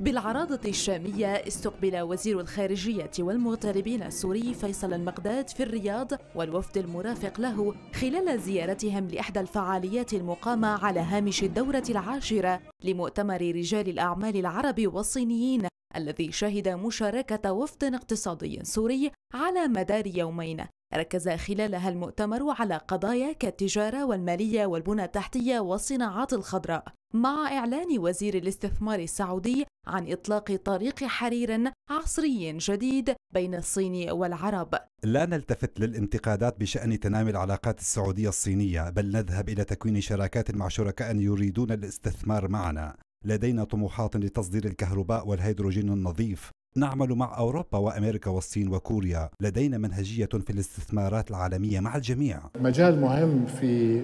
بالعراضة الشامية استقبل وزير الخارجية والمغتربين السوري فيصل المقداد في الرياض والوفد المرافق له خلال زيارتهم لإحدى الفعاليات المقامة على هامش الدورة العاشرة لمؤتمر رجال الأعمال العرب والصينيين الذي شهد مشاركة وفد اقتصادي سوري على مدار يومين ركز خلالها المؤتمر على قضايا كالتجارة والمالية والبنى التحتية والصناعات الخضراء مع إعلان وزير الاستثمار السعودي عن إطلاق طريق حرير عصري جديد بين الصين والعرب لا نلتفت للانتقادات بشأن تنامي العلاقات السعودية الصينية بل نذهب إلى تكوين شراكات مع شركاء يريدون الاستثمار معنا لدينا طموحات لتصدير الكهرباء والهيدروجين النظيف نعمل مع أوروبا وأمريكا والصين وكوريا لدينا منهجية في الاستثمارات العالمية مع الجميع مجال مهم في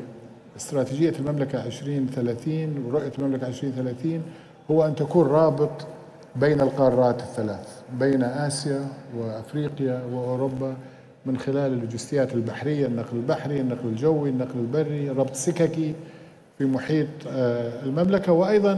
استراتيجية المملكة 2030 ورؤية المملكة 2030 هو أن تكون رابط بين القارات الثلاث بين آسيا وأفريقيا وأوروبا من خلال اللوجستيات البحرية النقل البحري النقل الجوي النقل البري ربط سككي في محيط آه، المملكة وأيضا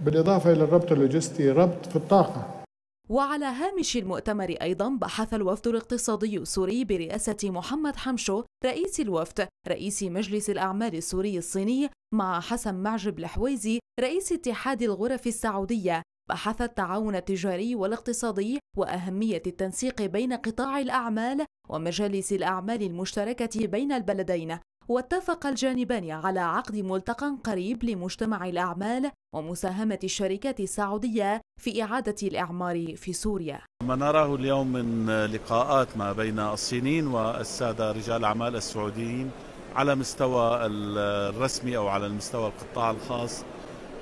بالإضافة إلى الربط اللوجستي ربط في الطاقة وعلى هامش المؤتمر أيضا بحث الوفد الاقتصادي السوري برئاسة محمد حمشو رئيس الوفد رئيس مجلس الأعمال السوري الصيني مع حسن معجب الحويزي رئيس اتحاد الغرف السعودية بحث التعاون التجاري والاقتصادي وأهمية التنسيق بين قطاع الأعمال ومجالس الأعمال المشتركة بين البلدين واتفق الجانبان على عقد ملتقى قريب لمجتمع الأعمال ومساهمة الشركات السعودية في إعادة الإعمار في سوريا ما نراه اليوم من لقاءات ما بين الصينيين والسادة رجال الأعمال السعوديين على مستوى الرسمي أو على المستوى القطاع الخاص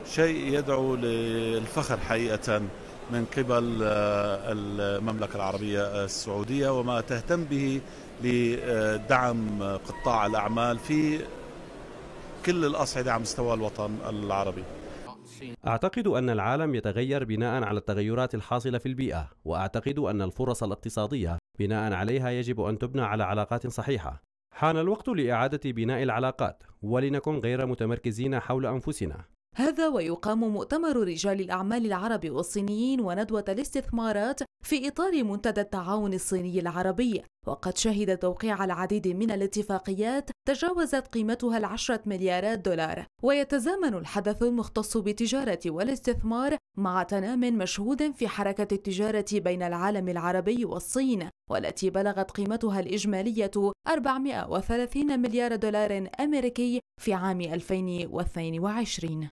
شيء يدعو للفخر حقيقة من قبل المملكة العربية السعودية وما تهتم به لدعم قطاع الأعمال في كل الأصعدة على مستوى الوطن العربي أعتقد أن العالم يتغير بناء على التغيرات الحاصلة في البيئة وأعتقد أن الفرص الاقتصادية بناء عليها يجب أن تبنى على علاقات صحيحة حان الوقت لإعادة بناء العلاقات ولنكن غير متمركزين حول أنفسنا هذا ويقام مؤتمر رجال الأعمال العرب والصينيين وندوة الاستثمارات في إطار منتدى التعاون الصيني العربي وقد شهد توقيع العديد من الاتفاقيات تجاوزت قيمتها العشرة مليارات دولار ويتزامن الحدث المختص بالتجارة والاستثمار مع تنام مشهود في حركة التجارة بين العالم العربي والصين والتي بلغت قيمتها الإجمالية 430 مليار دولار أمريكي في عام 2022